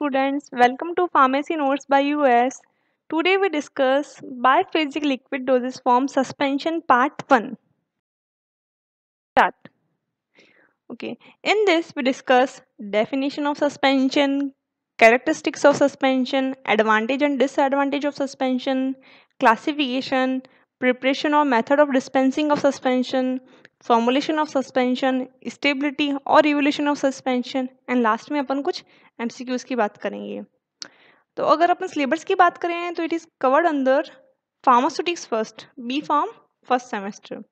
students, welcome to Pharmacy Notes by US. Today we discuss biphasic liquid dosage form suspension part 1. Start. Okay, in this we discuss definition of suspension, characteristics of suspension, advantage and disadvantage of suspension, classification, preparation or method of dispensing of suspension, formulation of suspension stability और revolution of suspension and last में अपन कुछ M की बात करेंगे तो अगर अपन syllabus की बात करें तो इट इज़ कवर्ड अंदर pharmaceutics first B pharm first semester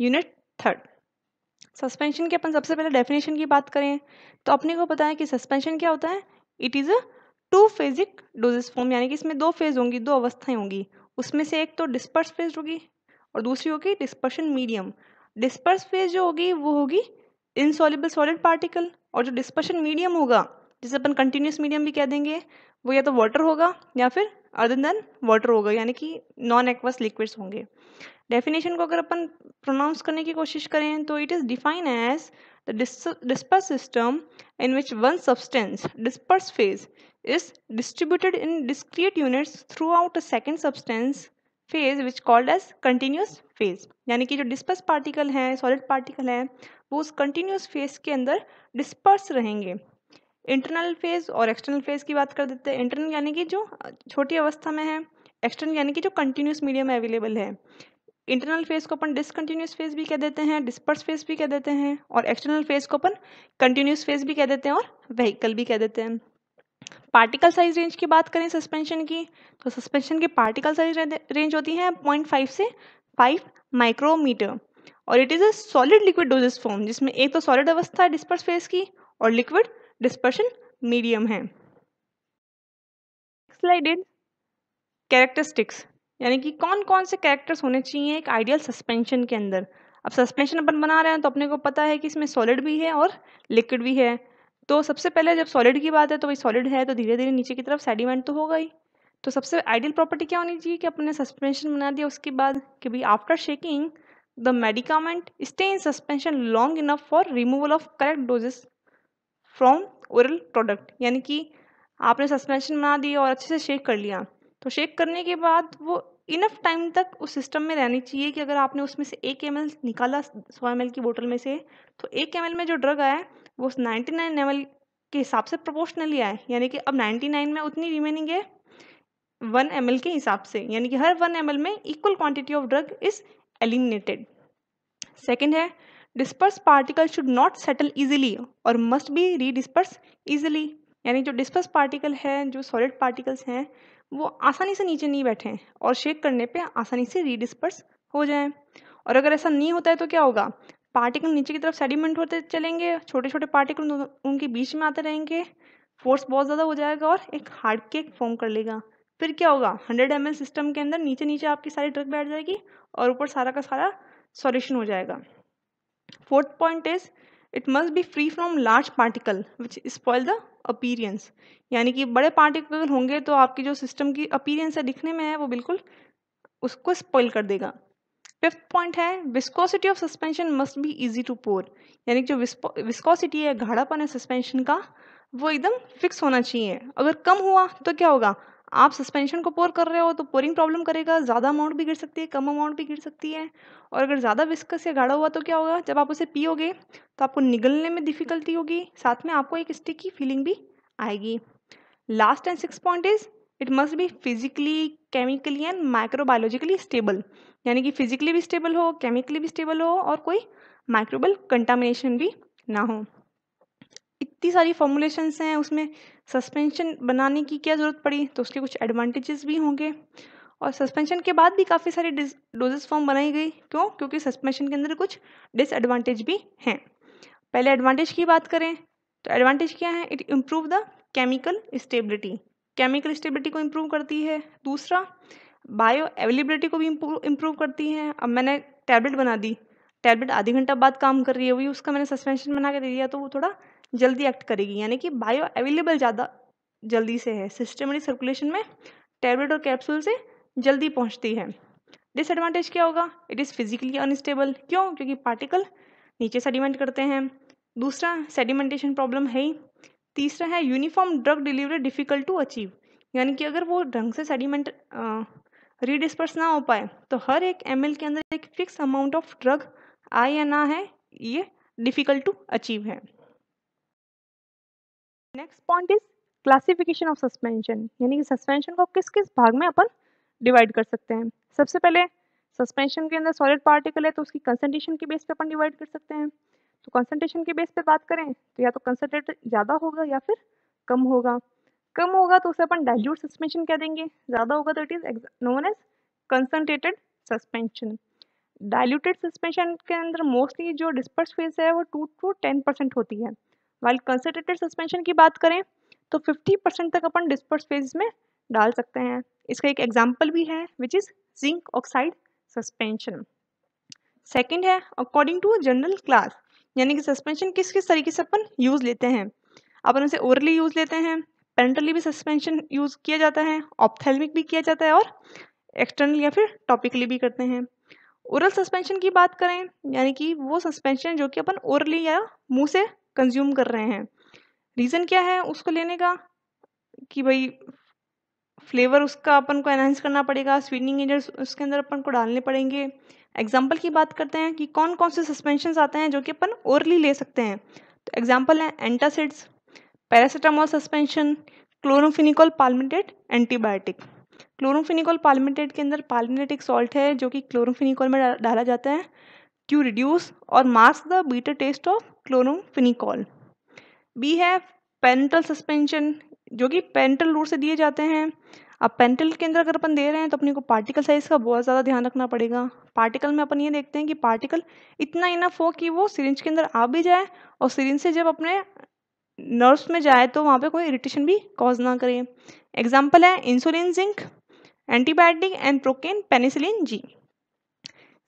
unit third suspension की अपन सबसे पहले डेफिनेशन की बात करें तो अपने को पता है कि सस्पेंशन क्या होता है it is a two phasic dosage form यानी कि इसमें दो फेज होंगी दो अवस्थाएं होंगी उसमें से एक तो डिस्पर्स फेज होगी और दूसरी होगी डिस्पर्शन मीडियम डिस्पर्स फेज जो होगी वो होगी इनसॉलिबल सॉलिड पार्टिकल और जो डिस्पर्शन मीडियम होगा जिसे अपन कंटिन्यूस मीडियम भी कह देंगे वो या तो वाटर होगा या फिर अदर देन वाटर होगा यानी कि नॉन एक्वस लिक्विड्स होंगे डेफिनेशन को अगर अपन प्रोनाउंस करने की कोशिश करें तो it is define as the disperse system in which one substance disperse phase is distributed in discrete units throughout a second substance phase which called as continuous phase यानी कि जो डिस्पर्स पार्टिकल हैं solid particle हैं वो उस continuous phase के अंदर disperse रहेंगे इंटरनल फेज और एक्सटर्नल फेज की बात कर देते हैं इंटरनल यानी कि जो छोटी अवस्था में है एक्सटर्नल यानी कि जो कंटिन्यूस मीडियम में अवेलेबल है इंटरनल फेज को अपन डिसकंटिन्यूस फेज भी कह देते हैं डिस्पर्स फेज भी कह देते हैं और एक्सटर्नल फेज को अपन कंटिन्यूस फेज भी कह देते हैं और व्हीकल भी कह देते हैं पार्टिकल साइज रेंज की बात करें सस्पेंशन की तो सस्पेंशन की पार्टिकल साइज रेंज होती है पॉइंट फाइव से फाइव माइक्रोमीटर और it is a solid liquid dosage form जिसमें एक तो सॉलिड अवस्था है डिस्पर्स फेस की और लिक्विड डिस्पर्शन मीडियम है स्लाइडेड कैरेक्टरिस्टिक्स यानी कि कौन कौन से कैरेक्टर्स होने चाहिए एक आइडियल सस्पेंशन के अंदर अब सस्पेंशन अपन बना रहे हैं तो अपने को पता है कि इसमें सॉलिड भी है और लिक्विड भी है तो सबसे पहले जब सॉलिड की बात है तो वही सॉलिड है तो धीरे धीरे नीचे की तरफ सेडिमेंट तो होगा ही तो सबसे आइडियल प्रॉपर्टी क्या होनी चाहिए कि अपने सस्पेंशन बना दिया उसके बाद कि भाई after shaking the medicament stay in suspension long enough for removal of correct doses from oral product यानी कि आपने सस्पेंशन बना दिया और अच्छे से शेक कर लिया तो शेक करने के बाद वो इनफ टाइम तक उस सिस्टम में रहनी चाहिए कि अगर आपने उसमें से एक एम निकाला सौ एम की बोतल में से तो एक एम में जो ड्रग आया वो उस नाइन्टी नाइन लेवल के हिसाब से प्रोपोर्शनली आए यानी कि अब नाइन्टी नाइन में उतनी रिमेनिंग है वन एम के हिसाब से यानी कि हर वन एम में equal quantity of drug is eliminated second है disperse particle should not settle easily और मस्ट बी रीडिस्पर्स ईजिली यानी जो डिस्पर्स पार्टिकल है जो सॉलिड पार्टिकल्स हैं वो आसानी से नीचे नहीं बैठे और शेक करने पे आसानी से रीडिस्पर्स हो जाएं और अगर ऐसा नहीं होता है तो क्या होगा पार्टिकल नीचे की तरफ सेडिमेंट होते चलेंगे छोटे छोटे पार्टिकल उनके बीच में आते रहेंगे फोर्स बहुत ज़्यादा हो जाएगा और एक हार्ड केक फॉर्म कर लेगा फिर क्या होगा हंड्रेड एम सिस्टम के अंदर नीचे नीचे आपकी सारी ड्रग बैठ जाएगी और ऊपर सारा का सारा सॉल्यूशन हो जाएगा fourth point is it must be free from large particle which spoil the appearance यानी कि बड़े पार्टिकल होंगे तो आपकी जो सिस्टम की अपीरियंस है दिखने में है वो बिल्कुल उसको स्पॉइल कर देगा फिफ्थ पॉइंट है viscosity of suspension must be easy to pour यानी जो विस्कोसिटी है गाढ़ापन है सस्पेंशन का वो एकदम फिक्स होना चाहिए अगर कम हुआ तो क्या होगा आप सस्पेंशन को पोर कर रहे हो तो पोरिंग प्रॉब्लम करेगा ज़्यादा अमाउंट भी गिर सकती है कम अमाउंट भी गिर सकती है और अगर ज़्यादा विस्कस या गाढ़ा हुआ तो क्या होगा जब आप उसे पियोगे तो आपको निगलने में डिफ़िकल्टी होगी साथ में आपको एक स्टिकी फीलिंग भी आएगी last and six point is it must be physically chemically and microbiologically stable यानी कि फिजिकली भी स्टेबल हो केमिकली भी स्टेबल हो और कोई माइक्रोबल कंटामिनेशन भी ना हो इतनी सारी फॉर्मुलेशंस हैं उसमें सस्पेंशन बनाने की क्या ज़रूरत पड़ी तो उसके कुछ एडवांटेजेस भी होंगे और सस्पेंशन के बाद भी काफ़ी सारी डोजेस फॉर्म बनाई गई क्यों क्योंकि सस्पेंशन के अंदर कुछ डिसएडवांटेज भी हैं पहले एडवांटेज की बात करें तो एडवांटेज क्या है it improve the chemical stability chemical stability को इम्प्रूव करती है दूसरा बायो अवेलेबिलिटी को भी इम्प्रूव करती हैं अब मैंने टैबलेट बना दी टैबलेट आधे घंटा बाद काम कर रही है वही उसका मैंने सस्पेंशन बना के दे दिया तो वो थोड़ा जल्दी एक्ट करेगी यानी कि बायो अवेलेबल ज़्यादा जल्दी से है सिस्टमेटिक सर्कुलेशन में टैबलेट और कैप्सूल से जल्दी पहुँचती है डिसएडवांटेज क्या होगा इट इज़ फिजिकली अनस्टेबल क्यों क्योंकि पार्टिकल नीचे सेडिमेंट करते हैं दूसरा सेडिमेंटेशन प्रॉब्लम है ही तीसरा है uniform drug delivery difficult to achieve यानी कि अगर वो ढंग से सेडिमेंट रीडिस्पर्स ना हो पाए तो हर एक एम के अंदर एक फिक्स अमाउंट ऑफ ड्रग आए या ना है ये डिफिकल्ट टू अचीव है next point is classification of suspension यानी कि सस्पेंशन को किस किस भाग में अपन डिवाइड कर सकते हैं सबसे पहले सस्पेंशन के अंदर सॉलिड पार्टिकल है तो उसकी कंसनट्रेशन के बेस पे अपन डिवाइड कर सकते हैं तो कंसनट्रेशन के बेस पे बात करें तो या तो कंसनट्रेट ज़्यादा होगा या फिर कम होगा कम होगा तो उसे अपन डाइल्यूट सस्पेंशन कह देंगे ज़्यादा होगा तो it is known as concentrated suspension diluted suspension के अंदर मोस्टली जो डिस्पर्स फेज है वो टू टू टेन परसेंट होती है वाइल कंसनट्रेटेड सस्पेंशन की बात करें तो फिफ्टी परसेंट तक अपन डिस्पर्स फेज में डाल सकते हैं इसका एक एग्जाम्पल भी है which is zinc oxide suspension second है अकॉर्डिंग टू जनरल क्लास यानी कि सस्पेंशन किस किस तरीके से अपन यूज़ लेते हैं अपन उसे ओरली यूज़ लेते हैं पेरेंटली भी सस्पेंशन यूज़ किया जाता है ऑप्थेलमिक भी किया जाता है और एक्सटर्नल या फिर टॉपिकली भी करते हैं ओरल सस्पेंशन की बात करें यानी कि वो सस्पेंशन जो कि अपन ओरली या मुंह से कंज्यूम कर रहे हैं रीज़न क्या है उसको लेने का कि भाई फ्लेवर उसका अपन को एनहेंस करना पड़ेगा स्वीटनिंग एजेंट्स उसके अंदर अपन को डालने पड़ेंगे एग्जाम्पल की बात करते हैं कि कौन कौन से सस्पेंशन आते हैं जो कि अपन ओरली ले सकते हैं तो एग्जाम्पल हैं antacids paracetamol suspension chloramphenicol palmitate antibiotic chloramphenicol palmitate के अंदर पालमिटेट एक सॉल्ट है जो कि क्लोरोफिनिकोल में डाला जाता है टू रिड्यूस और mask the bitter taste of chloramphenicol B है पेंटल सस्पेंशन जो कि पेंटल रूट से दिए जाते हैं अब पेंटल के अंदर अगर अपन दे रहे हैं तो अपने को पार्टिकल साइज़ का बहुत ज़्यादा ध्यान रखना पड़ेगा पार्टिकल में अपन ये देखते हैं कि पार्टिकल इतना इनफ हो कि वो सिरिंज के अंदर आ भी जाए और सिरिंज से जब अपने नर्व्स में जाए तो वहाँ पे कोई इरिटेशन भी कॉज ना करे एग्जांपल है insulin zinc antibiotic and procaine penicillin G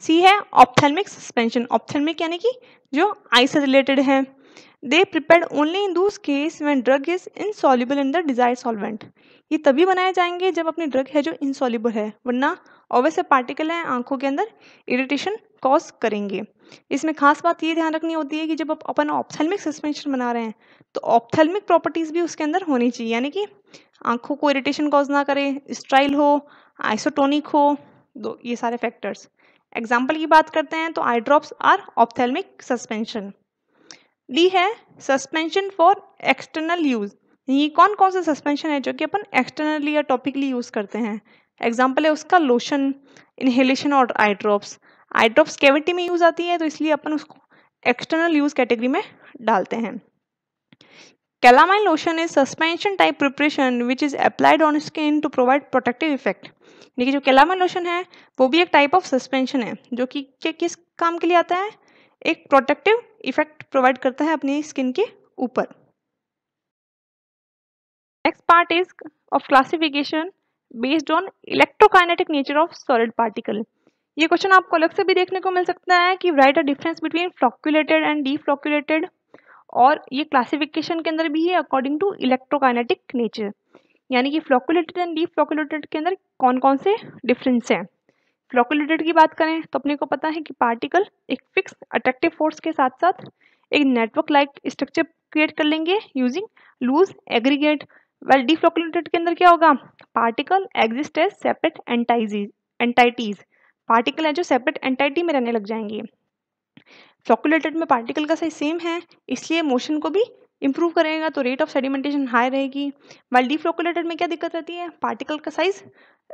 C है ऑप्थेलमिक सस्पेंशन ऑप्थेलमिक यानी कि जो आई से रिलेटेड है they prepare only in those case when drug is insoluble in the desired solvent ये तभी बनाए जाएंगे जब अपनी ड्रग है जो इनसॉल्यूबल है वरना ओवैसे पार्टिकल हैं आंखों के अंदर इरिटेशन कॉज करेंगे इसमें खास बात ये ध्यान रखनी होती है कि जब आप अपन ऑप्थेलमिक सस्पेंशन बना रहे हैं तो ऑप्थेलमिक प्रॉपर्टीज़ भी उसके अंदर होनी चाहिए यानी कि आंखों को इरिटेशन कॉज ना करे स्ट्राइल हो आइसोटोनिक हो दो ये सारे फैक्टर्स एग्जाम्पल की बात करते हैं तो eye drops are ophthalmic suspension D है सस्पेंशन फॉर एक्सटर्नल यूज़ ये कौन कौन से सस्पेंशन है जो कि अपन एक्सटर्नली या टॉपिकली यूज़ करते हैं एग्जाम्पल है उसका लोशन इनहेलेशन और eye drops eye drops cavity में यूज़ आती है तो इसलिए अपन उसको एक्सटर्नल यूज़ कैटेगरी में डालते हैं Calamine lotion is suspension type preparation which is applied on skin to provide protective effect. देखिए जो कैलामाइन लोशन है वो भी एक टाइप ऑफ सस्पेंशन है जो कि किस काम के लिए आता है एक प्रोटेक्टिव इफेक्ट प्रोवाइड करता है अपनी स्किन के ऊपर next part is of classification based on electrokinetic nature of solid particle ये क्वेश्चन आपको अलग से भी देखने को मिल सकता है कि write a difference between flocculated and deflocculated और ये क्लासिफिकेशन के अंदर भी है अकॉर्डिंग टू इलेक्ट्रोकाइनेटिक नेचर यानी कि फ्लोकुलेटेड एंड डी फ्लोकुलेटेड के अंदर कौन कौन से डिफरेंस हैं फ्लोकुलेटेड की बात करें तो अपने को पता है कि पार्टिकल एक फिक्स अट्रैक्टिव फोर्स के साथ साथ एक नेटवर्क लाइक स्ट्रक्चर क्रिएट कर लेंगे using loose aggregate well flocculated के अंदर क्या होगा particle exist as separate entities entities particle है जो सेपरेट एंटाइटी में रहने लग जाएंगे फ्लॉकुलेटेड में पार्टिकल का साइज सेम है इसलिए मोशन को भी इम्प्रूव करेगा तो रेट ऑफ सेडिमेंटेशन हाई रहेगी वाइल डीफ्लोकुलेटेड में क्या दिक्कत रहती है पार्टिकल का साइज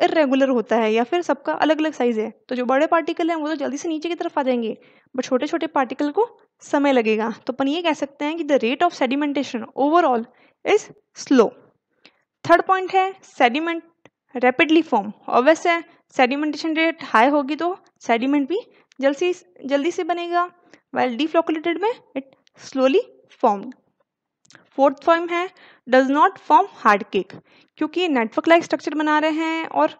इरेगुलर होता है या फिर सबका अलग अलग साइज है तो जो बड़े पार्टिकल हैं वो तो जल्दी से नीचे की तरफ आ जाएंगे बट छोटे छोटे पार्टिकल को समय लगेगा तो अपन ये कह सकते हैं कि the rate of sedimentation overall is slow third point है सेडिमेंट रैपिडली फॉर्म ऑब्वियस है सेडिमेंटेशन रेट हाई होगी तो सेडिमेंट भी जल्दी जल्दी से बनेगा वेल deflocculated में it slowly form fourth form है does not form hard cake क्योंकि ये नेटवर्क लाइक स्ट्रक्चर बना रहे हैं और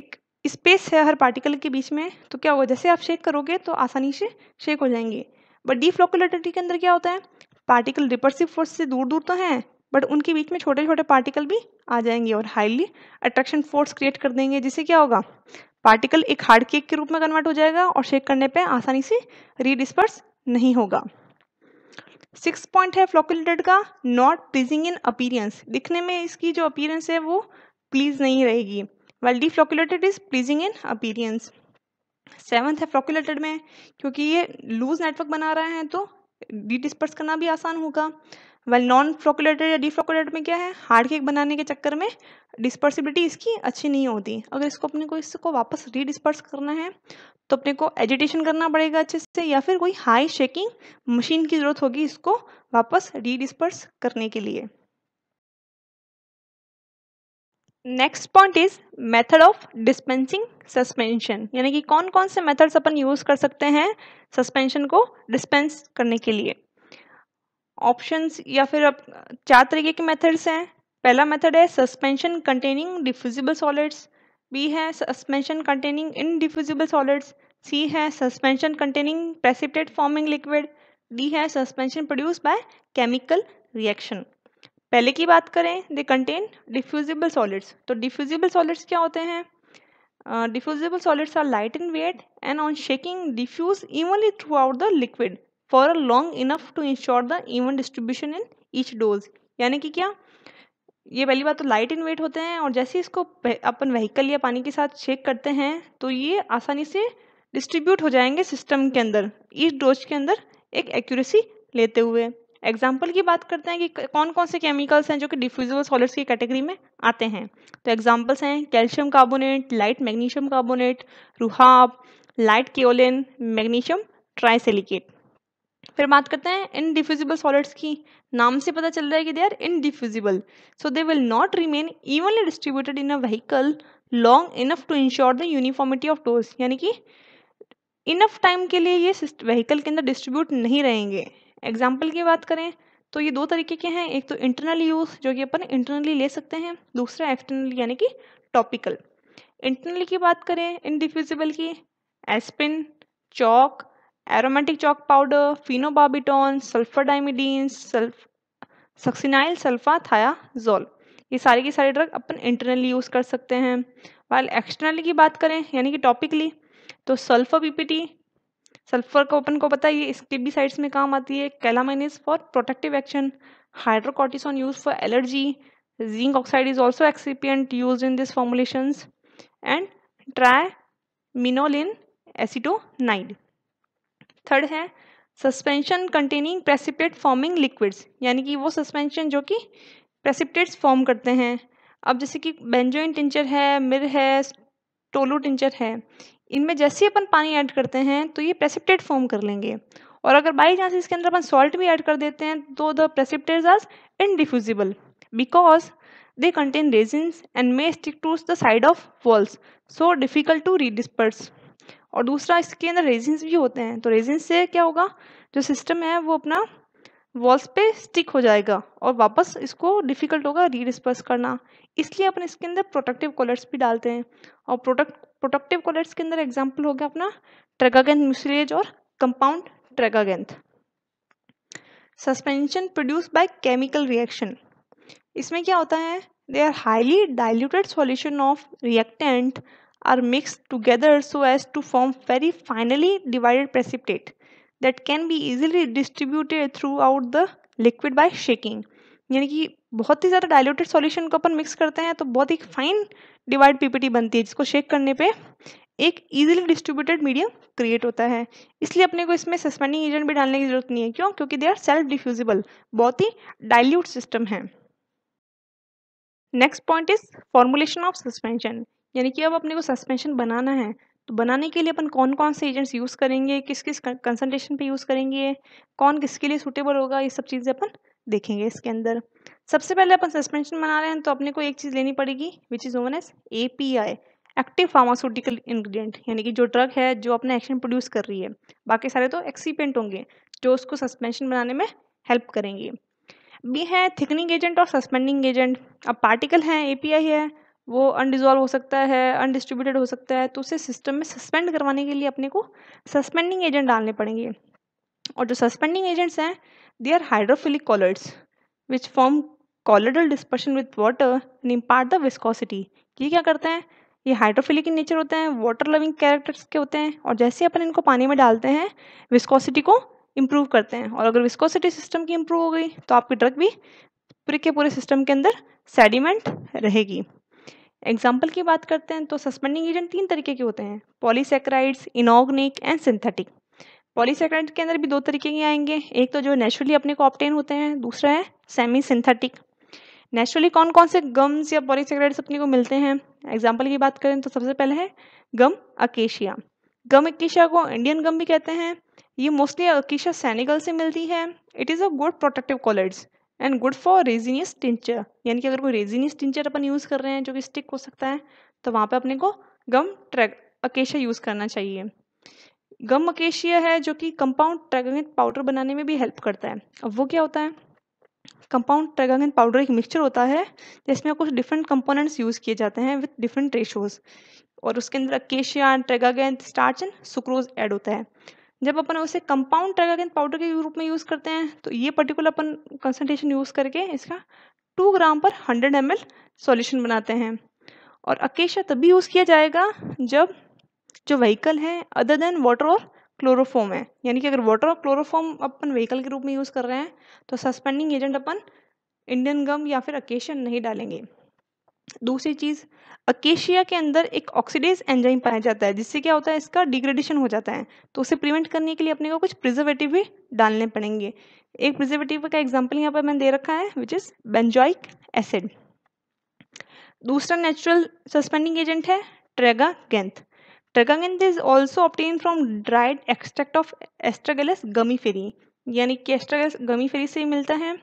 एक स्पेस है हर पार्टिकल के बीच में तो क्या होगा जैसे आप शेक करोगे तो आसानी से शेक हो जाएंगे बट डीफ्लोकुलेटिटी के अंदर क्या होता है पार्टिकल रिपर्सिव फोर्स से दूर दूर तो हैं बट उनके बीच में छोटे छोटे पार्टिकल भी आ जाएंगे और हाईली अट्रैक्शन फोर्स क्रिएट कर देंगे जिससे क्या होगा पार्टिकल एक हार्ड केक के रूप में कन्वर्ट हो जाएगा और शेक करने पे आसानी से रीडिस्पर्स नहीं होगा सिक्स पॉइंट है फ्लॉकुलेटेड का नॉट प्लीजिंग इन अपीरियंस दिखने में इसकी जो अपीरियंस है वो प्लीज नहीं रहेगी well deflocculated is pleasing in appearance seventh है फ्लॉकुलेटेड में क्योंकि ये लूज नेटवर्क बना रहे हैं तो डी डिस्पर्स करना भी आसान होगा वेल नॉन फ्लोकुलेटेड या डिफ्लोकुलेटर में क्या है हार्ड केक बनाने के चक्कर में डिस्पर्सिबिलिटी इसकी अच्छी नहीं होती अगर इसको अपने को इसको वापस रीडिस्पर्स करना है तो अपने को एजिटेशन करना पड़ेगा अच्छे से या फिर कोई हाई शेकिंग मशीन की ज़रूरत होगी इसको वापस रीडिस्पर्स करने के लिए next point is method of dispensing suspension यानी कि कौन कौन से मेथड्स अपन यूज़ कर सकते हैं सस्पेंशन को डिस्पेंस करने के लिए ऑप्शंस या फिर अब चार तरीके के मेथड्स हैं पहला मेथड है suspension containing diffusible solids B है suspension containing indiffusible solids C है suspension containing precipitate forming liquid D है suspension produce by chemical reaction पहले की बात करें दे कंटेन डिफ्यूजिबल सॉलिड्स तो डिफ्यूजिबल सॉलिड्स क्या होते हैं diffusible solids are light in weight and on shaking diffuse evenly throughout the liquid for a long enough to ensure the even distribution in each dose यानी कि क्या ये पहली बात तो लाइट इन वेट होते हैं और जैसे ही इसको अपन व्हीकल या पानी के साथ चेक करते हैं तो ये आसानी से डिस्ट्रीब्यूट हो जाएंगे सिस्टम के अंदर ईच डोज के अंदर एक एक्यूरेसी लेते हुए एग्जाम्पल की बात करते हैं कि कौन कौन से केमिकल्स हैं जो कि डिफ्यूजल सॉलिड्स की कैटेगरी में आते हैं तो एग्जाम्पल्स हैं calcium carbonate light magnesium carbonate rhubarb light kaolin magnesium trisilicate फिर बात करते हैं इनडिफ्यूजिबल सॉलिड्स की नाम से पता चल रहा है कि they are indiffusible so they will not remain evenly distributed in a vehicle long enough to ensure the uniformity of dose यानी कि इनफ टाइम के लिए ये व्हीकल के अंदर डिस्ट्रीब्यूट नहीं रहेंगे एग्जाम्पल की बात करें तो ये दो तरीके के हैं एक तो इंटरनल यूज जो कि अपन इंटरनली ले सकते हैं दूसरा एक्सटर्नल यानी कि टॉपिकल इंटरनली की बात करें इनडिफ्यूजिबल की aspirin chalk aromatic chalk powder phenobarbitone sulphadimidine sulph succinyl sulphathiazole ये सारे के सारे ड्रग अपन इंटरनली यूज़ कर सकते हैं वाल एक्सटर्नली की बात करें यानी कि टॉपिकली तो सल्फर पीपीटी सल्फर को अपन को पता है ये इसके भी साइड्स में काम आती है calamine is for protective action hydrocortisone use for allergy zinc oxide is also excipient use in this formulation and triamcinolone acetonide third है suspension containing precipitate forming liquids यानी कि वो सस्पेंशन जो कि प्रेसिपिटेट्स फॉर्म करते हैं अब जैसे कि बेंजोइन टिंचर है मिर है टोलू टिंचर है इनमें जैसे ही अपन पानी ऐड करते हैं तो ये प्रेसिपिटेट फॉर्म कर लेंगे और अगर बाई चांस इसके अंदर अपन सॉल्ट भी ऐड कर देते हैं तो the precipitate are indiffusible because they contain resin and may stick to the side of walls so difficult to redisperse और दूसरा इसके अंदर रेजिन्स भी होते हैं तो रेजिन से क्या होगा जो सिस्टम है वो अपना वॉल्स पे स्टिक हो जाएगा और वापस इसको डिफ़िकल्ट होगा रीडिस्पर्स करना इसलिए अपन इसके अंदर प्रोटेक्टिव कॉलर्स भी डालते हैं और प्रोटेक्ट प्रोटेक्टिव कॉलर्स के अंदर एग्जाम्पल हो गया अपना ट्रेगागेंथ म्यूसिलेज और compound tragacanth suspension produce by chemical reaction इसमें क्या होता है they are highly diluted solution of reactant are mixed together so as to form very finely divided precipitate that can be easily distributed throughout the liquid by shaking यानी कि बहुत ही ज़्यादा diluted solution को अपन mix करते हैं तो बहुत ही fine divide PPT बनती है जिसको शेक करने पे एक इजीली डिस्ट्रीब्यूटेड मीडियम क्रिएट होता है इसलिए अपने को इसमें सस्पेंडिंग एजेंट भी डालने की जरूरत नहीं है क्यों क्योंकि दे आर सेल्फ डिफ्यूजिबल बहुत ही डायल्यूट सिस्टम है next point is formulation of suspension यानी कि अब अपने को सस्पेंशन बनाना है तो बनाने के लिए अपन कौन कौन से एजेंट्स यूज़ करेंगे किस किस कंसनट्रेशन पे यूज़ करेंगे कौन किसके लिए सूटेबल होगा ये सब चीज़ें अपन देखेंगे इसके अंदर सबसे पहले अपन सस्पेंशन बना रहे हैं तो अपने को एक चीज़ लेनी पड़ेगी which is known as A P I active pharmaceutical ingredient यानी कि जो ड्रग है जो अपना एक्शन प्रोड्यूस कर रही है बाकी सारे तो एक्सीपेंट होंगे जो उसको सस्पेंशन बनाने में हेल्प करेंगे बी है थिकनिंग एजेंट और सस्पेंडिंग एजेंट अब पार्टिकल हैं ए पी आई है वो अनडिजॉल्व हो सकता है अनडिस्ट्रीब्यूटेड हो सकता है तो उसे सिस्टम में सस्पेंड करवाने के लिए अपने को सस्पेंडिंग एजेंट डालने पड़ेंगे और जो सस्पेंडिंग एजेंट्स हैं they are hydrophilic colloids which form colloidal dispersion with water and impart the viscosity ये क्या करते हैं ये हाइड्रोफिलिक इन नेचर होते हैं वाटर लविंग कैरेक्टर्स के होते हैं और जैसे अपन इनको पानी में डालते हैं विस्कोसिटी को इम्प्रूव करते हैं और अगर विस्कोसिटी सिस्टम की इम्प्रूव हो गई तो आपकी ड्रग भी पूरे के पूरे सिस्टम के अंदर सेडिमेंट रहेगी एग्जाम्पल की बात करते हैं तो सस्पेंडिंग एजेंट तीन तरीके के होते हैं polysaccharides inorganic and synthetic polysaccharide के अंदर भी दो तरीके के आएंगे एक तो जो नेचुरली अपने को ऑप्टेन होते हैं दूसरा है सेमी सिंथेटिक नेचुरली कौन कौन से गम्स या पॉलीसेक्राइड्स अपने को मिलते हैं एग्जाम्पल की बात करें तो सबसे पहले है गम अकेशिया गम अकेशिया को इंडियन गम भी कहते हैं ये मोस्टली अकेशिया सैनिकल से मिलती है it is a good protective colloids and good for resinous tincture यानी कि अगर कोई रेजिनियस टिंचर अपन यूज़ कर रहे हैं जो कि स्टिक हो सकता है तो वहाँ पे अपने को गम ट्रैग अकेशिया यूज़ करना चाहिए गम अकेशिया है जो कि कंपाउंड ट्रेगागेंट पाउडर बनाने में भी हेल्प करता है अब वो क्या होता है कंपाउंड ट्रेगागेंट पाउडर एक मिक्सचर होता है जिसमें कुछ डिफरेंट कंपोनेंट्स यूज़ किए जाते हैं विथ डिफरेंट रेशोज़ और उसके अंदर acacia tragacanth starch and sucrose add होता है जब अपन उसे कंपाउंड ट्राइग्लिसराइड पाउडर के रूप में यूज़ करते हैं तो ये पर्टिकुलर अपन कंसनट्रेशन यूज़ करके इसका टू ग्राम पर हंड्रेड एम एल सोल्यूशन बनाते हैं और अकेशा तभी यूज़ किया जाएगा जब जो व्हीकल है अदर देन वाटर और क्लोरोफॉम है यानी कि अगर वाटर और क्लोरोफॉम अपन व्हीकल के रूप में यूज़ कर रहे हैं तो सस्पेंडिंग एजेंट अपन इंडियन गम या फिर अकेशन नहीं डालेंगे दूसरी चीज़ अकेशिया के अंदर एक ऑक्सीडेज एंजाइम पाया जाता है जिससे क्या होता है इसका डिग्रेडेशन हो जाता है तो उसे प्रिवेंट करने के लिए अपने को कुछ प्रिजर्वेटिव भी डालने पड़ेंगे एक प्रिजर्वेटिव का एग्जाम्पल यहाँ पर मैंने दे रखा है विच इज़ बेंजॉइक एसिड दूसरा नेचुरल सस्पेंडिंग एजेंट है ट्रेगा गेंथ गेंथ is also obtained from dried extract of astragalus gummifer यानी कि एस्ट्रागेलस गमी फेरी से ही मिलता है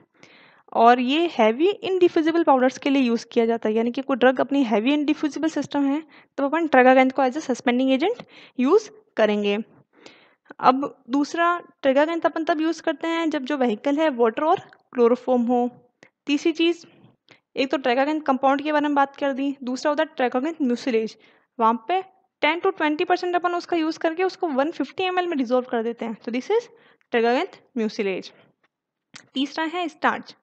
और ये हैवी इनडिफ्यूजिबल पाउडर्स के लिए यूज़ किया जाता है यानी कि कोई ड्रग अपनी हैवी इनडिफ्यूजिबल सिस्टम है तो अपन ट्रेगागेंथ को as a suspending agent use करेंगे अब दूसरा ट्रेगागेंथ अपन तब यूज़ करते हैं जब जो व्हीकल है वाटर और क्लोरोफोम हो तीसरी चीज़ एक तो ट्रेगागेंथ कंपाउंड के बारे में बात कर दी दूसरा होता है ट्रेगागेंथ म्यूसिलेज वहाँ पे टेन टू ट्वेंटी परसेंट अपन उसका यूज़ करके उसको वन फिफ्टी एम में डिजोल्व कर देते हैं तो दिस इज ट्रेगागेंथ म्यूसिलेज तीसरा है स्टार्च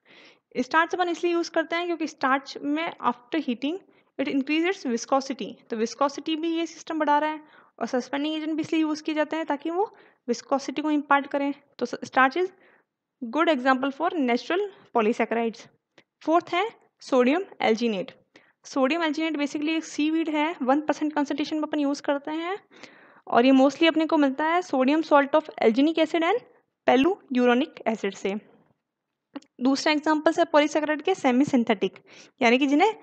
स्टार्च अपन इसलिए यूज़ करते हैं क्योंकि स्टार्च में after heating it increase its viscosity तो विस्कोसिटी भी ये सिस्टम बढ़ा रहा है और सस्पेंडिंग एजेंट भी इसलिए यूज़ किए जाते हैं ताकि वो विस्कोसिटी को इम्पार्ट करें तो starch is good example for natural polysaccharides fourth है sodium alginate sodium alginate basically एक सी वीड है वन परसेंट कंसनट्रेशन में अपन यूज़ करते हैं और ये मोस्टली अपने को मिलता है sodium salt of alginic acid and guluronic acid से दूसरा एग्जाम्पल्स है पॉलीसेक्राइड के सेमी सिंथेटिक यानी कि जिन्हें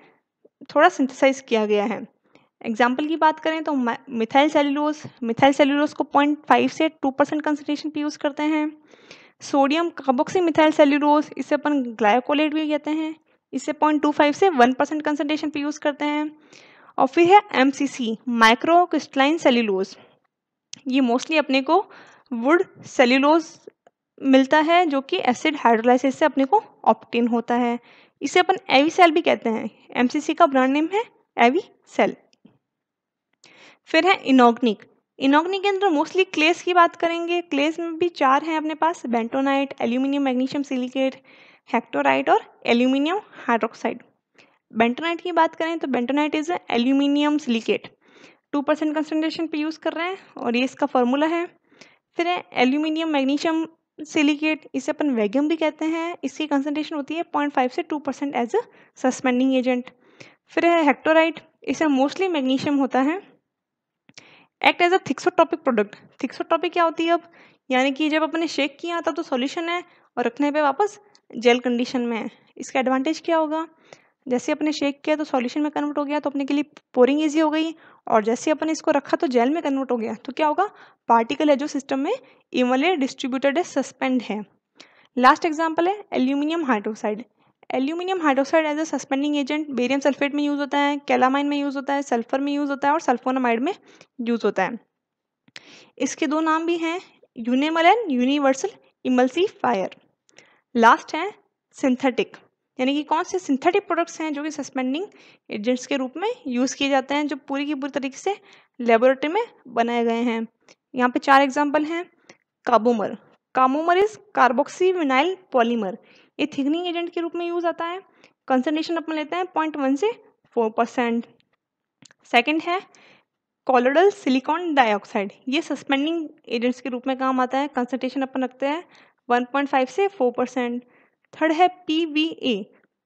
थोड़ा सिंथेसाइज किया गया है एग्जाम्पल की बात करें तो मिथाइल सेल्यूलोस मिथाइल सेल्यूलोस को पॉइंट फाइव से टू परसेंट कंसनट्रेशन पे यूज़ करते हैं सोडियम काबोक्सी मिथाइल सेल्यूलोस इसे अपन ग्लाइकोलेट भी कहते हैं इसे पॉइंट टू फाइव से वन परसेंट कंसनट्रेशन पर यूज़ करते हैं और फिर है M C C microcrystalline cellulose ये मोस्टली अपने को वुड सेल्यूलोज मिलता है जो कि एसिड हाइड्रोलाइसिस से अपने को ऑप्टेन होता है इसे अपन एवी सेल भी कहते हैं एमसीसी का ब्रांड नेम है एवी सेल फिर है इनोग्निक इनोग्निक के अंदर मोस्टली क्लेस की बात करेंगे क्लेस में भी चार हैं अपने पास bentonite aluminium magnesium silicate hectorite और एल्यूमिनियम हाइड्रोक्साइड बेंटोनाइट की बात करें तो bentonite is aluminium silicate two percent concentration पे यूज़ कर रहे हैं और ये इसका फॉर्मूला है फिर है एल्यूमिनियम मैग्नीशियम सिलिकेट इसे अपन वैगम भी कहते हैं इसकी कंसनट्रेशन होती है पॉइंट फाइव से two percent as a suspending agent फिर है हेक्टोराइट इसे मोस्टली मैग्नीशियम होता है act as a thixotropic product thixotropic क्या होती है अब यानी कि जब अपने शेक किया था तो सॉल्यूशन है और रखने पे वापस जेल कंडीशन में है इसका एडवांटेज क्या होगा जैसे अपने शेक किया तो सॉल्यूशन में कन्वर्ट हो गया तो अपने के लिए पोरिंग ईजी हो गई और जैसे अपने इसको रखा तो जेल में कन्वर्ट हो गया तो क्या होगा पार्टिकल है जो सिस्टम में इमले डिस्ट्रीब्यूटेड है सस्पेंड है लास्ट एग्जाम्पल है aluminium hydroxide aluminium hydroxide as a suspending agent barium sulphate में यूज़ होता है कैलामाइन में यूज़ होता है सल्फर में यूज़ होता है और सल्फोनामाइड में यूज़ होता है इसके दो नाम भी हैं यूनेमल and universal emulsifier last है सिंथेटिक यानी कि कौन से सिंथेटिक प्रोडक्ट्स हैं जो कि सस्पेंडिंग एजेंट्स के रूप में यूज़ किए जाते हैं जो पूरी की पूरी तरीके से लेबोरेटरी में बनाए गए हैं यहाँ पे चार एग्जाम्पल हैं carbomer carbomer is carboxy vinyl polymer ये थिकनिंग एजेंट के रूप में यूज़ आता है कंसनट्रेशन अपन लेते हैं पॉइंट वन से फोर परसेंट सेकेंड है कॉलोडल सिलिकॉन डाइऑक्साइड ये सस्पेंडिंग एजेंट्स के रूप में काम आता है कंसनट्रेशन अपन रखते हैं 1.5 से 4 परसेंट थर्ड है P V A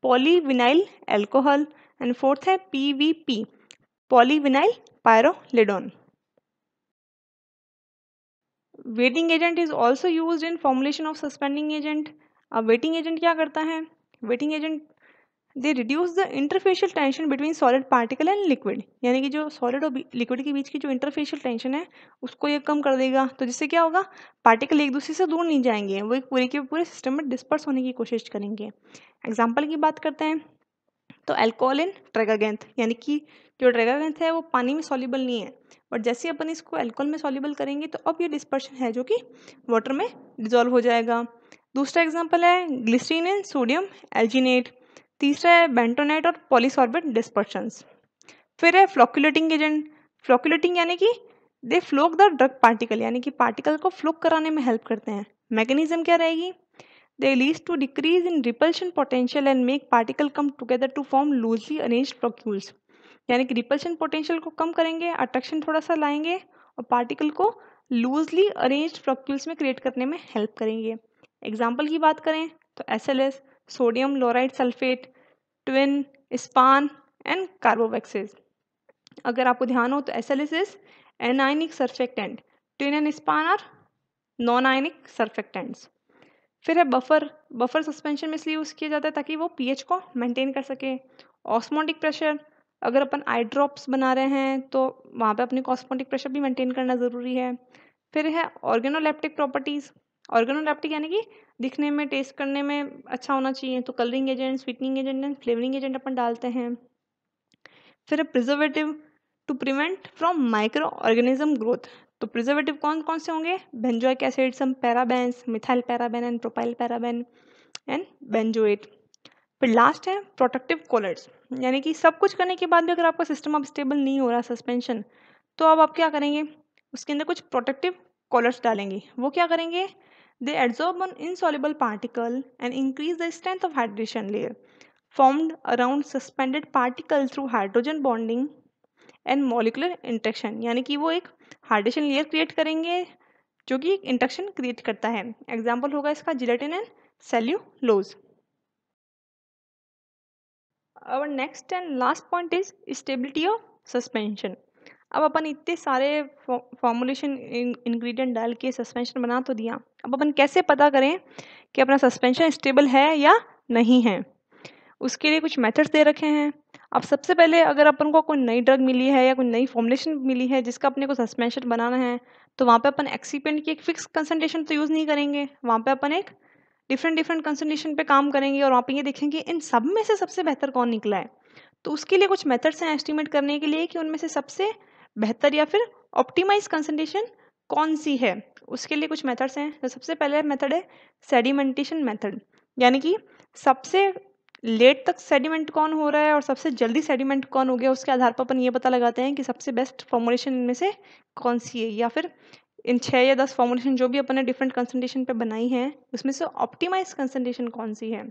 polyvinyl alcohol and fourth है P V P polyvinyl pyrrolidone wetting agent is also use in formulation of suspending agent अब वेटिंग एजेंट क्या करता है wetting agent they reduce the interfacial tension between solid particle and liquid यानी कि जो solid और liquid के बीच की जो इंटरफेशियल टेंशन है उसको ये कम कर देगा तो जिससे क्या होगा पार्टिकल एक दूसरे से दूर नहीं जाएंगे वो एक पूरे के पूरे सिस्टम में डिस्पर्स होने की कोशिश करेंगे एग्जाम्पल की बात करते हैं तो एल्कोहल इन ट्रेगागेंथ यानी कि जो ट्रेगागेंथ है वो पानी में सॉलिबल नहीं है बट जैसे अपन इसको एल्कोहल में सॉलिबल करेंगे तो अब ये डिस्पर्शन है जो कि वाटर में डिजॉल्व हो जाएगा दूसरा एग्जाम्पल है ग्लिसरीन एंड सोडियम एल्जीनेट तीसरा है बेंटोनाइट और पॉलीसॉर्बेट डिस्पर्शंस फिर है फ्लोकुलेटिंग एजेंट फ्लॉक्यूलेटिंग यानी कि they floc the drug particle यानी कि पार्टिकल को फ्लोक कराने में हेल्प करते हैं मैकेनिज्म क्या रहेगी they leads to decrease in repulsion potential and make particle come together to form loosely arrange floccules यानी कि रिपल्शन पोटेंशियल को कम करेंगे अट्रैक्शन थोड़ा सा लाएंगे और पार्टिकल को लूजली अरेंज प्रोक्यूल्स में क्रिएट करने में हेल्प करेंगे एग्जाम्पल की बात करें तो S L S sodium lauryl sulphate tween span and carbowaxes अगर आपको ध्यान हो तो SLS is anionic surfactant tween and span are non ionic surfactants फिर है बफर बफर सस्पेंशन में इसलिए यूज़ किया जाता है ताकि वो पीएच को मेंटेन कर सके ऑस्मोटिक प्रेशर अगर अपन आई ड्रॉप्स बना रहे हैं तो वहाँ पे अपने कॉस्मोटिक प्रेशर भी मेंटेन करना ज़रूरी है फिर है ऑर्गेनोलेप्टिक प्रॉपर्टीज़ ऑर्गेनोलेप्टिक यानी कि दिखने में टेस्ट करने में अच्छा होना चाहिए तो colouring agent sweetening agent and flavouring agent अपन डालते हैं फिर preservative to prevent from micro organism growth तो प्रिजर्वेटिव कौन कौन से होंगे benzoic acid some parabens methyl paraben and propyl paraben and benzoate फिर लास्ट है प्रोटेक्टिव कॉलर्स यानी कि सब कुछ करने के बाद भी अगर आपका सिस्टम अब स्टेबल नहीं हो रहा सस्पेंशन तो अब आप क्या करेंगे उसके अंदर कुछ प्रोटेक्टिव कॉलर्स डालेंगे वो क्या करेंगे They adsorb an insoluble particle and increase the strength of hydration layer formed around suspended particle through hydrogen bonding and molecular interaction यानी कि वो एक hydration layer create करेंगे जो कि एक इंट्रैक्शन क्रिएट करता है एग्जाम्पल होगा इसका gelatin and cellulose our next and last point is stability of suspension अब अपन इतने सारे फॉर्मूलेशन इंग्रेडिएंट डाल के सस्पेंशन बना तो दिया अब अपन कैसे पता करें कि अपना सस्पेंशन स्टेबल है या नहीं है उसके लिए कुछ मेथड्स दे रखे हैं अब सबसे पहले अगर अपन को कोई नई ड्रग मिली है या कोई नई फॉर्मुलेशन मिली है जिसका अपने को सस्पेंशन बनाना है तो वहाँ पे अपन एक्सीपेंट की एक फिक्स कंसनट्रेशन तो यूज़ नहीं करेंगे वहाँ पे अपन एक डिफरेंट डिफरेंट कंसनट्रेशन पे काम करेंगे और वहाँ पे ये देखेंगे इन सब में से सबसे बेहतर कौन निकला है तो उसके लिए कुछ मेथड्स हैं एस्टिमेट करने के लिए कि उनमें से सबसे बेहतर या फिर ऑप्टिमाइज कंसनट्रेशन कौन सी है उसके लिए कुछ मेथड्स हैं तो सबसे पहले मेथड है सेडिमेंटेशन मेथड यानी कि सबसे लेट तक सेडिमेंट कौन हो रहा है और सबसे जल्दी सेडिमेंट कौन हो गया उसके आधार पर अपन ये पता लगाते हैं कि सबसे बेस्ट फॉर्मुलेशन इनमें से कौन सी है या फिर इन छः या दस फॉर्मुलेशन जो भी अपन ने डिफरेंट कंसनट्रेशन पर बनाई है उसमें से ऑप्टिमाइज कंसनट्रेशन कौन सी है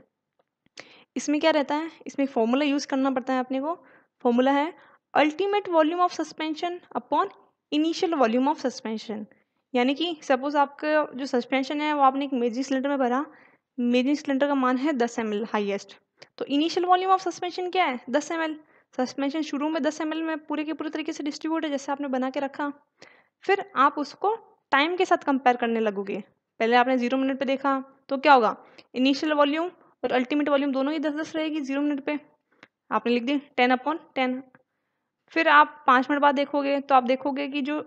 इसमें क्या रहता है इसमें फॉर्मूला यूज़ करना पड़ता है अपने को फॉर्मूला है ultimate volume of suspension upon initial volume of suspension यानी कि सपोज आपका जो सस्पेंशन है वो आपने एक मेजिंग सिलेंडर में भरा मेजिंग सिलेंडर का मान है दस एम एल हाइएस्ट तो इनिशियल वॉल्यूम ऑफ सस्पेंशन क्या है दस एम एल सस्पेंशन शुरू में दस एम एल में पूरे के पूरे तरीके से डिस्ट्रीब्यूट है जैसे आपने बना के रखा फिर आप उसको टाइम के साथ कंपेयर करने लगोगे पहले आपने जीरो मिनट पर देखा तो क्या होगा इनिशियल वॉल्यूम और अल्टीमेट वॉल्यूम दोनों ही दस दस रहेगी जीरो मिनट पर आपने लिख दी टेन अपॉन टेन फिर आप पाँच मिनट बाद देखोगे तो आप देखोगे कि जो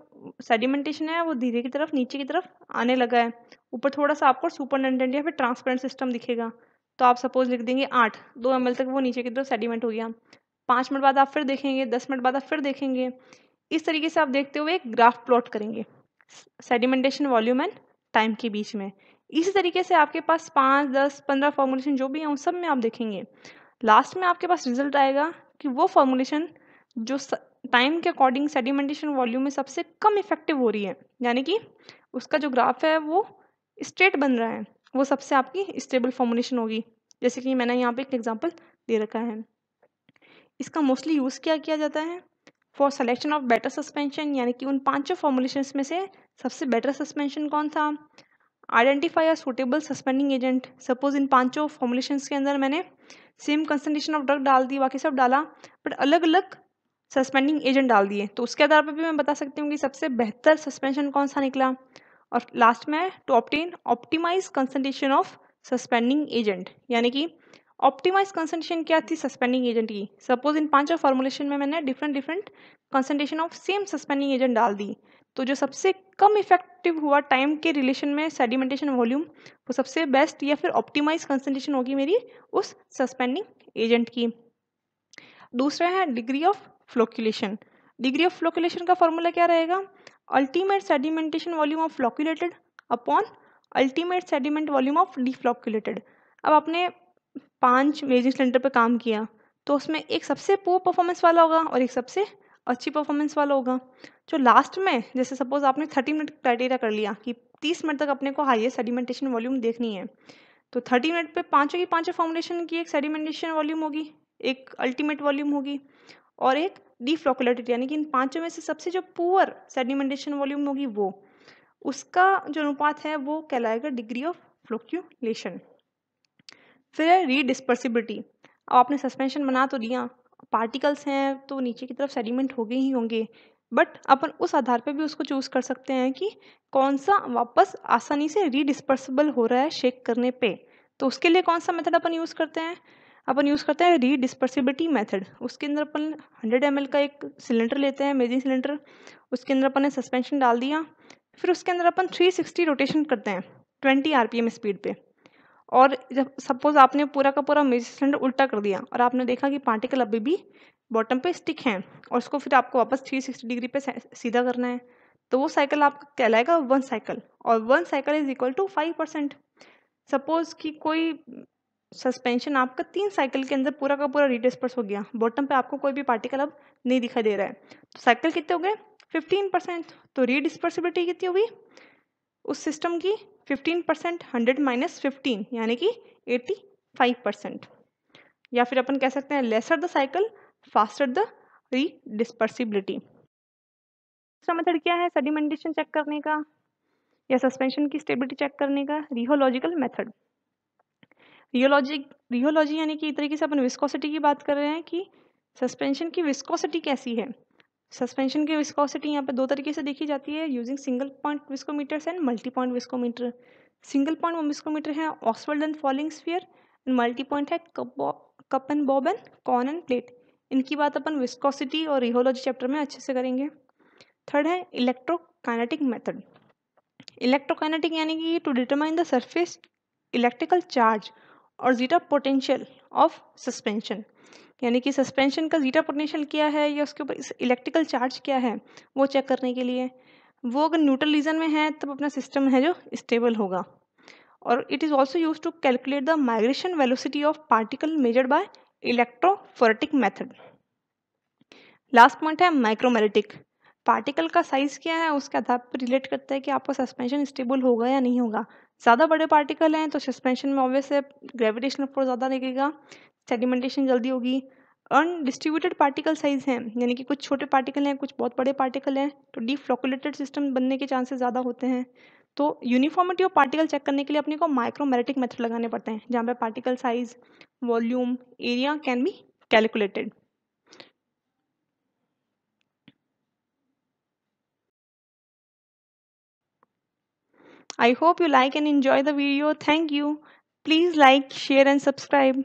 सेडिमेंटेशन है वो धीरे की तरफ नीचे की तरफ आने लगा है ऊपर थोड़ा सा आपको सुपरटेंडेंट या फिर ट्रांसपेरेंट सिस्टम दिखेगा तो आप सपोज लिख देंगे आठ दो एम तक वो नीचे की तरफ सेडिमेंट हो गया पाँच मिनट बाद आप फिर देखेंगे दस मिनट बाद आप फिर देखेंगे इस तरीके से आप देखते हुए एक ग्राफ प्लॉट करेंगे सेडिमेंटेशन वॉल्यूम एंड टाइम के बीच में इसी तरीके से आपके पास पाँच दस पंद्रह फॉर्मुलेशन जो भी हैं उन सब में आप देखेंगे लास्ट में आपके पास रिजल्ट आएगा कि वो फॉर्मुलेशन जो टाइम के अकॉर्डिंग सेडिमेंटेशन वॉल्यूम में सबसे कम इफेक्टिव हो रही है यानी कि उसका जो ग्राफ है वो स्ट्रेट बन रहा है वो सबसे आपकी स्टेबल फॉर्मुलेशन होगी जैसे कि मैंने यहाँ पे एक एग्जांपल दे रखा है इसका मोस्टली यूज़ क्या किया जाता है for selection of better suspension यानी कि उन पांचों फॉर्मुलेशन में से सबसे बेटर सस्पेंशन कौन था identify our suitable suspending agent suppose इन पांचों फॉर्मुलेशन के अंदर मैंने सेम कंसनट्रेशन ऑफ ड्रग डाल दी बाकी सब डाला बट अलग अलग सस्पेंडिंग एजेंट डाल दिए तो उसके आधार पर भी मैं बता सकती हूँ कि सबसे बेहतर सस्पेंशन कौन सा निकला और लास्ट में to obtain optimize concentration of suspending agent यानी कि ऑप्टिमाइज कंसनट्रेशन क्या थी सस्पेंडिंग एजेंट की सपोज इन पांचों फॉर्मुलेशन में मैंने different different concentration of same suspending agent डाल दी तो जो सबसे कम इफेक्टिव हुआ टाइम के रिलेशन में सेडिमेंटेशन वॉल्यूम वो सबसे बेस्ट या फिर ऑप्टिमाइज कंसनट्रेशन होगी मेरी उस सस्पेंडिंग एजेंट की दूसरा है degree of flocculation degree of flocculation का फॉर्मूला क्या रहेगा ultimate sedimentation volume of flocculated upon ultimate sediment volume of deflocculated अब आपने पांच वेजिंग सिलेंडर पर काम किया तो उसमें एक सबसे पुअर परफॉर्मेंस वाला होगा और एक सबसे अच्छी परफॉर्मेंस वाला होगा जो लास्ट में जैसे सपोज आपने थर्टी मिनट क्राइटेरिया कर लिया कि तीस मिनट तक अपने को हाईएस्ट सेडिमेंटेशन वॉल्यूम देखनी है तो थर्टी मिनट पे पाँचों की पाँचों फॉर्मुलेशन की एक सेडिमेंटेशन वॉल्यूम होगी एक अल्टीमेट वॉल्यूम होगी और एक डिफ्लोकुलेटेड यानी कि इन पांचों में से सबसे जो पुअर सेडिमेंटेशन वॉल्यूम होगी वो उसका जो अनुपात है वो कहलाएगा डिग्री ऑफ फ्लोक्यूलेशन फिर है रीडिस्पर्सिबिलिटी अब आपने सस्पेंशन बना तो दिया पार्टिकल्स हैं तो नीचे की तरफ सेडिमेंट हो गए ही होंगे बट अपन उस आधार पर भी उसको चूज़ कर सकते हैं कि कौन सा वापस आसानी से रीडिस्पर्सिबल हो रहा है शेक करने पे तो उसके लिए कौन सा मेथड अपन यूज़ करते हैं अपन यूज़ करते हैं रीडिस्पर्सिबिलिटी मैथड उसके अंदर अपन हंड्रेड एम का एक सिलेंडर लेते हैं मेजिंग सिलेंडर उसके अंदर अपन ने सस्पेंशन डाल दिया फिर उसके अंदर अपन 360 रोटेशन करते हैं 20 आर स्पीड पे और जब सपोज़ आपने पूरा का पूरा मेजिंग सिलेंडर उल्टा कर दिया और आपने देखा कि पार्टिकल अभी भी बॉटम पे स्टिक हैं और उसको फिर आपको वापस 360 डिग्री पे सीधा करना है तो वो साइकिल आपका कहलाएगा वन साइकिल और one cycle is equal to five percent suppose कि कोई सस्पेंशन आपका तीन साइकिल के अंदर पूरा का पूरा रिडिस्पर्स हो गया बॉटम पे आपको कोई भी पार्टिकल अब नहीं दिखाई दे रहा है तो साइकिल कितने हो गए फिफ्टीन परसेंट तो रिडिस्पर्सिबिलिटी कितनी होगी उस सिस्टम की fifteen percent hundred minus fifteen यानी कि एटी फाइव परसेंट या फिर अपन कह सकते हैं lesser the cycle faster the redispersibility दूसरा मेथड क्या है सडिमेंडेशन चेक करने का या सस्पेंशन की स्टेबिलिटी चेक करने का रिहोलॉजिकल मेथड रियोलॉजी रियोलॉजी यानी कि एक तरीके से अपन विस्कोसिटी की बात कर रहे हैं कि सस्पेंशन की विस्कोसिटी कैसी है सस्पेंशन की विस्कोसिटी यहाँ पर दो तरीके से देखी जाती है using single point viscometers and multi point viscometer single point viscometer है Oxford and falling sphere and multi point है cup and bob and cone and plate इनकी बात अपन विस्कोसिटी और रिहोलॉजी चैप्टर में अच्छे से करेंगे थर्ड है इलेक्ट्रोकाइनेटिक मेथड इलेक्ट्रोकाइनेटिक यानी कि to determine the surface electrical charge और ज़ीटा पोटेंशियल ऑफ सस्पेंशन यानी कि सस्पेंशन का ज़ीटा पोटेंशियल क्या है या उसके ऊपर इलेक्ट्रिकल चार्ज क्या है वो चेक करने के लिए वो अगर न्यूट्रल रीजन में है तब अपना सिस्टम है जो स्टेबल होगा और it is also use to calculate the migration velocity of particle measured by electrophoretic method last point है माइक्रोमेरेटिक पार्टिकल का साइज़ क्या है उसके आधार पर रिलेट करता है कि आपका सस्पेंशन स्टेबल होगा या नहीं होगा ज़्यादा बड़े पार्टिकल हैं तो सस्पेंशन में ऑब्वियस है ग्रेविटेशनल फोर्स ज़्यादा लगेगा सेडिमेंटेशन जल्दी होगी अनडिस्ट्रीब्यूटेड पार्टिकल साइज हैं यानी कि कुछ छोटे पार्टिकल हैं कुछ बहुत बड़े पार्टिकल हैं तो डीफ्लोकुलेटेड सिस्टम बनने के चांसेस ज़्यादा होते हैं तो यूनिफॉर्मिटी ऑफ पार्टिकल चेक करने के लिए अपने को माइक्रोमेरेटिक मेथड लगाने पड़ते हैं जहाँ पर particle size volume area can be calculated I hope you like and enjoy the video. Thank you. Please like, share and subscribe.